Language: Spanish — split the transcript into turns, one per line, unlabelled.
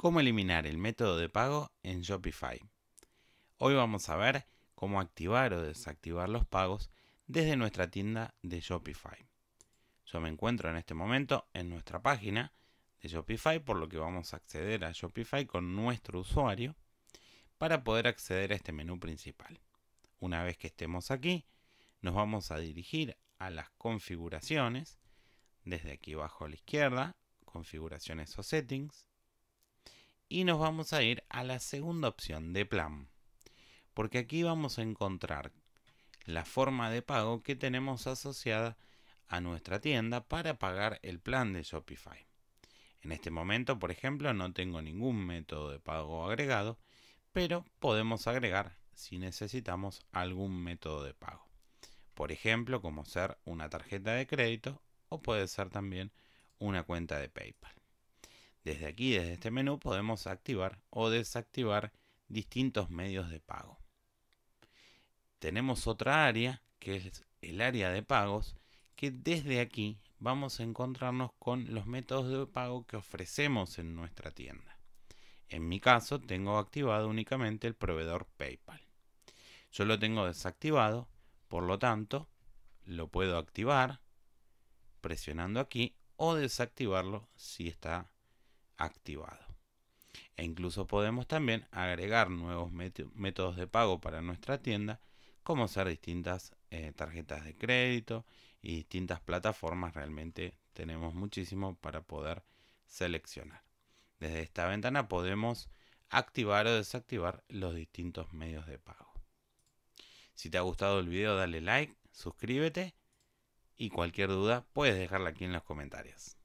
cómo eliminar el método de pago en Shopify. Hoy vamos a ver cómo activar o desactivar los pagos desde nuestra tienda de Shopify. Yo me encuentro en este momento en nuestra página de Shopify, por lo que vamos a acceder a Shopify con nuestro usuario para poder acceder a este menú principal. Una vez que estemos aquí, nos vamos a dirigir a las configuraciones, desde aquí abajo a la izquierda, configuraciones o settings, y nos vamos a ir a la segunda opción de plan. Porque aquí vamos a encontrar la forma de pago que tenemos asociada a nuestra tienda para pagar el plan de Shopify. En este momento, por ejemplo, no tengo ningún método de pago agregado, pero podemos agregar si necesitamos algún método de pago. Por ejemplo, como ser una tarjeta de crédito o puede ser también una cuenta de PayPal. Desde aquí, desde este menú, podemos activar o desactivar distintos medios de pago. Tenemos otra área, que es el área de pagos, que desde aquí vamos a encontrarnos con los métodos de pago que ofrecemos en nuestra tienda. En mi caso, tengo activado únicamente el proveedor PayPal. Yo lo tengo desactivado, por lo tanto, lo puedo activar presionando aquí o desactivarlo si está activado. E incluso podemos también agregar nuevos métodos de pago para nuestra tienda, como ser distintas eh, tarjetas de crédito y distintas plataformas. Realmente tenemos muchísimo para poder seleccionar. Desde esta ventana podemos activar o desactivar los distintos medios de pago. Si te ha gustado el video dale like, suscríbete y cualquier duda puedes dejarla aquí en los comentarios.